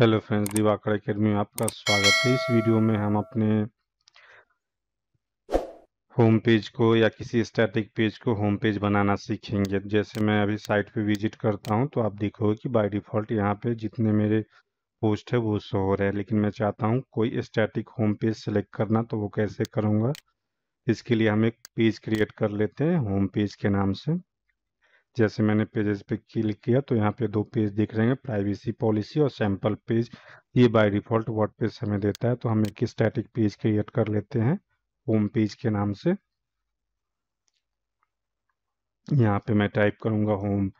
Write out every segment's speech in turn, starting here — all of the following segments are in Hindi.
हेलो फ्रेंड्स दिवाकर अकेडमी में आपका स्वागत है इस वीडियो में हम अपने होम पेज को या किसी स्टैटिक पेज को होम पेज बनाना सीखेंगे जैसे मैं अभी साइट पे विजिट करता हूं तो आप देखोगे कि बाय डिफ़ॉल्ट यहां पे जितने मेरे पोस्ट है वो शो हो रहे हैं लेकिन मैं चाहता हूं कोई स्टैटिक होम पेज सेलेक्ट करना तो वो कैसे करूँगा इसके लिए हम एक पेज क्रिएट कर लेते हैं होम पेज के नाम से जैसे मैंने पेजेस पे क्लिक किया तो यहाँ पे दो पेज दिख रहे हैं प्राइवेसी पॉलिसी और सैम्पल पेज ये बाय डिफ़ॉल्ट वर्ड पेज हमें देता है तो हम एक स्टैटिक पेज क्रिएट कर लेते हैं होम पेज के नाम से यहाँ पे मैं टाइप करूंगा होम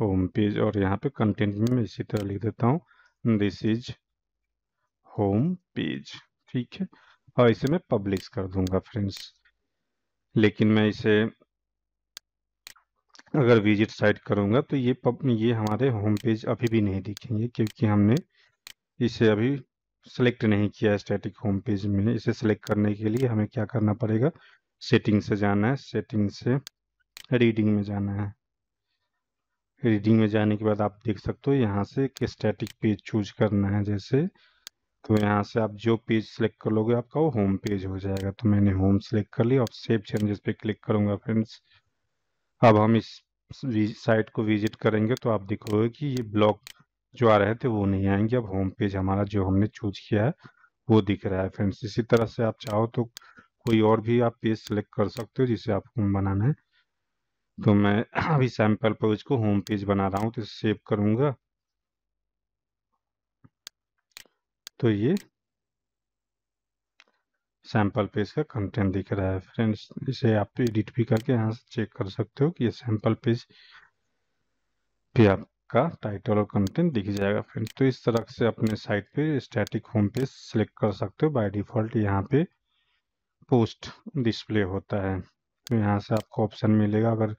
होम पेज और यहाँ पे कंटेंट में मैं इसी तरह लिख देता हूँ दिस इज होम पेज ठीक है और इसे मैं पब्लिश कर दूंगा फ्रेंड्स लेकिन मैं इसे अगर विजिट साइट करूंगा तो ये पब ये हमारे होम पेज अभी भी नहीं दिखेंगे क्योंकि हमने इसे अभी सेलेक्ट नहीं किया स्टैटिक होम पेज में इसे सेलेक्ट करने के लिए हमें क्या करना पड़ेगा सेटिंग से जाना है सेटिंग से रीडिंग में जाना है रीडिंग में जाने के बाद आप देख सकते हो यहाँ से एक स्टैटिक पेज चूज करना है जैसे तो यहाँ से आप जो पेज सेलेक्ट कर लोगे आपका वो होम पेज हो जाएगा तो मैंने होम सेलेक्ट कर लिया और सेव चेंजेस पे क्लिक करूंगा फ्रेंड्स अब हम इस साइट को विजिट करेंगे तो आप देखोगे कि ये ब्लॉग जो आ रहे थे वो नहीं आएंगे अब होम पेज हमारा जो हमने चूज किया है वो दिख रहा है फ्रेंड्स इसी तरह से आप चाहो तो कोई और भी आप पेज सेलेक्ट कर सकते हो जिसे आपको बनाना है तो मैं अभी सैम्पल पर उसको होम पेज बना रहा हूँ तो सेव करूंगा तो ये सैम्पल पेज का कंटेंट दिख रहा है फ्रेंड्स इसे आप एडिट भी करके यहाँ से चेक कर सकते हो कि ये सैम्पल पेज पे आपका टाइटल और कंटेंट दिख जाएगा फ्रेंड्स तो इस तरह से अपने साइट पे स्टैटिक होम पेज सेलेक्ट कर सकते हो बाय डिफॉल्ट यहाँ पे पोस्ट डिस्प्ले होता है तो यहाँ से आपको ऑप्शन मिलेगा अगर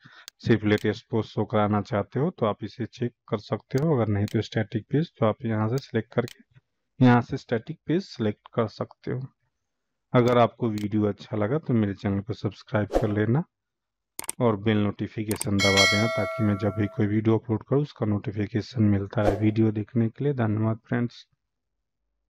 सिर्फ लेटेस्ट पोस्ट शो कराना चाहते हो तो आप इसे चेक कर सकते हो अगर नहीं तो स्टैटिक पेज तो आप यहाँ से सिलेक्ट करके यहाँ से स्टैटिक पेज सेलेक्ट कर सकते हो अगर आपको वीडियो अच्छा लगा तो मेरे चैनल को सब्सक्राइब कर लेना और बेल नोटिफिकेशन दबा देना ताकि मैं जब भी कोई वीडियो अपलोड करूँ उसका नोटिफिकेशन मिलता है वीडियो देखने के लिए धन्यवाद फ्रेंड्स